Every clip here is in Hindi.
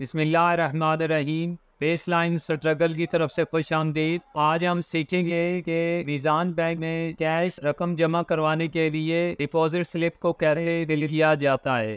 बिसमीम बेस लाइन स्ट्रगल की तरफ से खुश आमदीद आज हम सीखेंगे कि मीज़ान बैंक में कैश रकम जमा करवाने के लिए डिपॉजिट स्लिप को कैसे दिल किया जाता है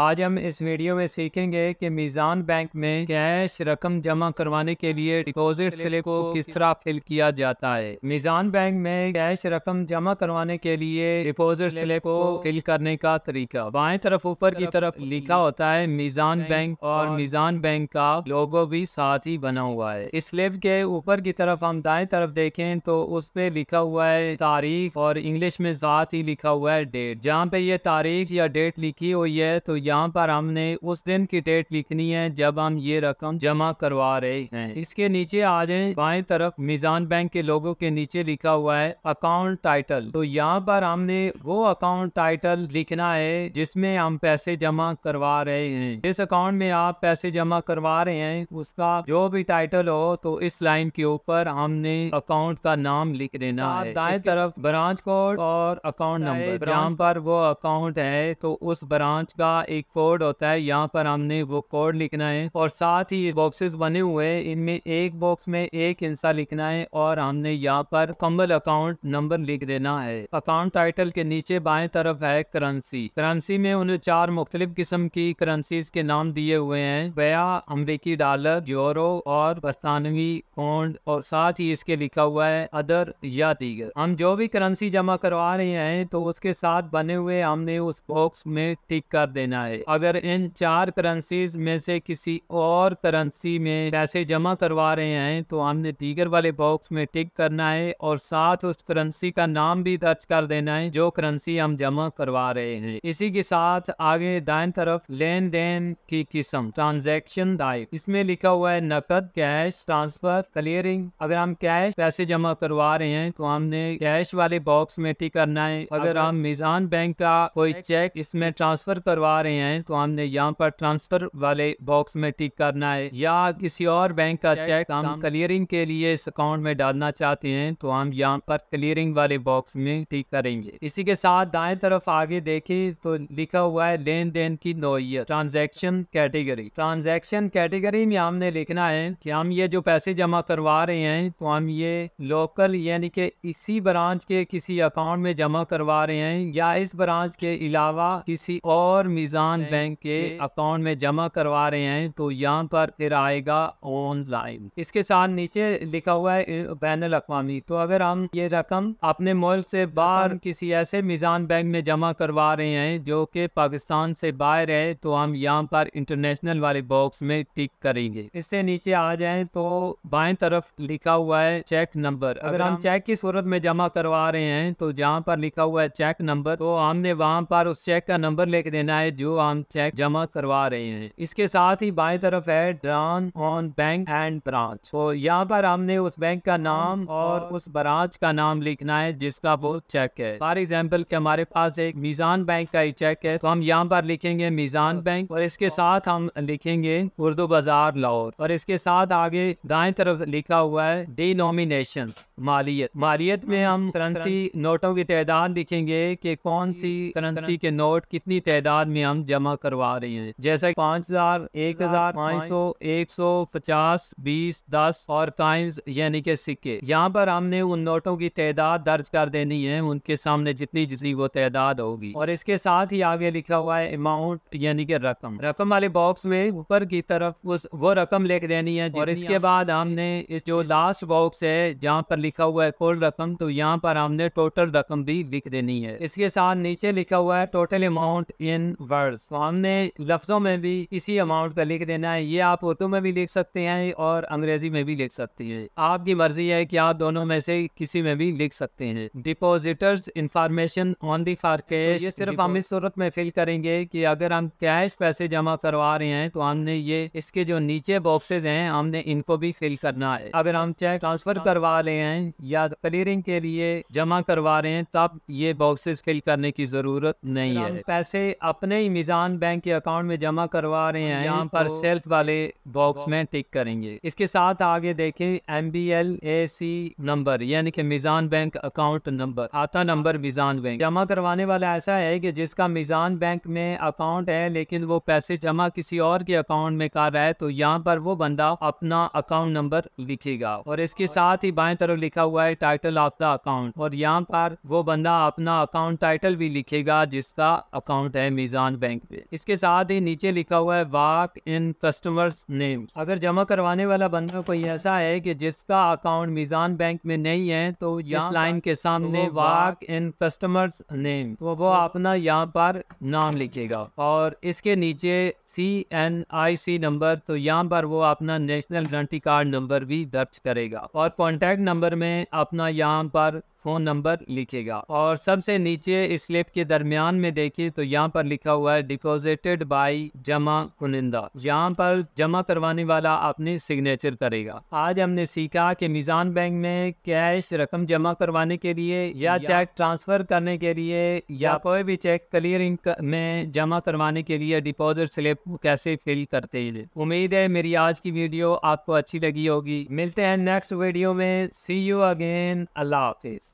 आज हम इस वीडियो में सीखेंगे कि मीज़ान बैंक में कैश रकम जमा करवाने के लिए डिपॉजिट स्लिप को किस तरह फिल किया जाता है मीज़ान बैंक में कैश रकम जमा करवाने के लिए डिपॉजिट स्लिप को फिल करने का तरीका बाएं तरफ ऊपर की तरफ लिखा होता है मीज़ान बैंक और मीज़ान बैंक का लोगो भी साथ ही बना हुआ है इस स्लिप के ऊपर की तरफ हम दाएं तरफ देखें तो उस पे लिखा हुआ है तारीख और इंग्लिश में साथ ही लिखा हुआ है डेट जहाँ पे ये तारीख या डेट लिखी हुई है तो यहाँ पर हमने उस दिन की डेट लिखनी है जब हम ये रकम जमा करवा रहे हैं इसके नीचे आ जाए बाएं तरफ मिजान बैंक के लोगों के नीचे लिखा हुआ है अकाउंट टाइटल तो यहाँ पर हमने वो अकाउंट टाइटल लिखना है जिसमें हम पैसे जमा करवा रहे हैं जिस अकाउंट में आप पैसे जमा करवा रहे हैं उसका जो भी टाइटल हो तो इस लाइन के ऊपर हमने अकाउंट का नाम लिख देना है दाएं तरफ ब्रांच कोड और अकाउंट नंबर यहाँ पर वो अकाउंट है तो उस ब्रांच का एक कोड होता है यहाँ पर हमने वो कोड लिखना है और साथ ही बॉक्सेस बने हुए हैं इनमें एक बॉक्स में एक हिंसा लिखना है और हमने यहाँ पर कम्बल अकाउंट नंबर लिख देना है अकाउंट टाइटल के नीचे बाएं तरफ है करंसी करंसी में उन्हें चार मुख्तलिफ किस्म की करंसीज के नाम दिए हुए हैं बया अमरीकी डॉलर यूरो और बरतानवी पौंड और साथ ही इसके लिखा हुआ है अदर या दीगर हम जो भी करंसी जमा करवा रहे हैं तो उसके साथ बने हुए हमने उस बॉक्स में टिक कर देना है जाए अगर इन चार करेंसीज में से किसी और करेंसी में पैसे जमा करवा रहे हैं तो हमने दीगर वाले बॉक्स में टिक करना है और साथ उस करेंसी का नाम भी दर्ज कर देना है जो करेंसी हम जमा करवा रहे हैं इसी के साथ आगे दाएं तरफ लेन देन की किस्म ट्रांजेक्शन टाइप इसमें लिखा हुआ है नकद कैश ट्रांसफर क्लियरिंग अगर हम कैश पैसे जमा करवा रहे हैं तो हमने कैश वाले बॉक्स में टिक करना है अगर हम मिजान बैंक का कोई चेक इसमें ट्रांसफर करवा रहे हैं रहे हैं तो हमने यहाँ पर ट्रांसफर वाले बॉक्स में टिक करना है या किसी और बैंक का चेक हम क्लियरिंग के लिए इस अकाउंट में डालना चाहते हैं तो हम यहाँ पर क्लियरिंग वाले बॉक्स में टिक करेंगे इसी के साथ दाएं तरफ आगे देखे तो लिखा हुआ है लेन देन की नोयत ट्रांजेक्शन कैटेगरी ट्रांजेक्शन कैटेगरी में हमने लिखना है की हम ये जो पैसे जमा करवा रहे हैं तो हम ये लोकल यानी के इसी ब्रांच के किसी अकाउंट में जमा करवा रहे हैं या इस ब्रांच के अलावा किसी और मिजान किसान बैंक के अकाउंट में जमा करवा रहे हैं तो यहाँ पर फिर आएगा ऑनलाइन इसके साथ नीचे लिखा हुआ है बैन अवी तो अगर हम ये रकम अपने मुल्क से बाहर किसी ऐसे मिजान बैंक में जमा करवा रहे हैं जो कि पाकिस्तान से बाहर है तो हम यहाँ पर इंटरनेशनल वाले बॉक्स में टिक करेंगे इससे नीचे आ जाए तो बाएं तरफ लिखा हुआ है चेक नंबर अगर हम चेक की सूरत में जमा करवा रहे हैं तो जहाँ पर लिखा हुआ है चेक नंबर तो हमने वहाँ पर उस चेक का नंबर लेके देना है जो हम चेक जमा करवा रहे हैं इसके साथ ही बाएं तरफ है drawn on bank and branch तो यहाँ पर हमने उस बैंक का नाम और उस ब्रांच का नाम लिखना है जिसका वो चेक है फॉर एग्जाम्पल के हमारे पास एक मीजान बैंक का ही चेक है तो हम यहाँ पर लिखेंगे मीजान बैंक और इसके साथ हम लिखेंगे उर्दू बाजार लाहौर और इसके साथ आगे दाएं तरफ लिखा हुआ है डिनोमिनेशन मालियत मालियत में हम करंसी नोटों की तादाद लिखेंगे कि कौन सी करंसी के नोट कितनी तादाद में हम हम जमा करवा रहे हैं जैसे पाँच हजार एक हजार पाँच सौ एक सौ पचास बीस दस और काइंस यानी के सिक्के यहाँ पर हमने उन नोटों की तादाद दर्ज कर देनी है उनके सामने जितनी जितनी वो तादाद होगी और इसके साथ ही आगे लिखा हुआ है अमाउंट यानी के रकम रकम वाले बॉक्स में ऊपर की तरफ उस वो रकम लिख देनी है और इसके बाद हमने इस जो लास्ट बॉक्स है जहाँ पर लिखा हुआ है कुल रकम तो यहाँ पर हमने टोटल रकम भी लिख देनी है इसके साथ नीचे लिखा हुआ है total amount in word words तो हमने लफ्ज़ों में भी इसी अमाउंट का लिख देना है ये आप उर्दू में भी लिख सकते हैं और अंग्रेज़ी में भी लिख सकते हैं आपकी मर्जी है कि आप दोनों में से किसी में भी लिख सकते हैं depositor's information only for cash ये सिर्फ हम इस सूरत में फिल करेंगे कि अगर हम कैश पैसे जमा करवा रहे हैं तो हमने ये इसके जो नीचे बॉक्सेज हैं हमने इनको भी फिल करना है अगर हम चेक ट्रांसफर हाँ। करवा रहे हैं या क्लियरिंग के लिए जमा करवा रहे हैं तब ये बॉक्सेज फिल करने की जरूरत नहीं है पैसे अपने ही मिजान बैंक के अकाउंट में जमा करवा रहे हैं यहाँ पर तो सेल्फ वाले बॉक्स में टिक करेंगे इसके साथ आगे देखें M B L A C number यानी कि मिजान बैंक अकाउंट नंबर आता नंबर मिजान बैंक जमा करवाने वाला ऐसा है कि जिसका मिजान बैंक में अकाउंट है लेकिन वो पैसे जमा किसी और के अकाउंट में कर रहा है तो यहाँ पर वो बंदा अपना अकाउंट नंबर लिखेगा और इसके साथ ही बाएं तरफ लिखा हुआ है टाइटल ऑफ द अकाउंट और यहाँ पर वो बंदा अपना अकाउंट टाइटल भी लिखेगा जिसका अकाउंट है मिजान बैंक पे इसके साथ ही नीचे लिखा हुआ है वाक इन कस्टमर्स नेम अगर जमा करवाने वाला बंदा कोई ऐसा है कि जिसका अकाउंट मिजान बैंक में नहीं है तो इस लाइन के सामने तो वाक इन कस्टमर्स नेम तो वो अपना यहाँ पर नाम लिखेगा और इसके नीचे सी एन आई सी नंबर तो यहाँ पर वो अपना नेशनल गारंटी कार्ड नंबर भी दर्ज करेगा और कॉन्टेक्ट नंबर में अपना यहाँ पर फ़ोन नंबर लिखेगा और सबसे नीचे स्लिप के दरमियान में देखिए तो यहाँ पर लिखा हुआ है डिपोजिटेड बाई जमा कुनिंदा यहाँ पर जमा करवाने वाला अपने सिग्नेचर करेगा आज हमने सीखा कि मिजान बैंक में कैश रकम जमा करवाने के लिए या, या चेक ट्रांसफर करने के लिए या, या कोई भी चेक क्लियरिंग में जमा करवाने के लिए डिपोजिट स्लिप कैसे फिल करते हैं उम्मीद है मेरी आज की वीडियो आपको अच्छी लगी होगी मिलते हैं नेक्स्ट वीडियो में सी यू अगेन अल्लाह हाफिज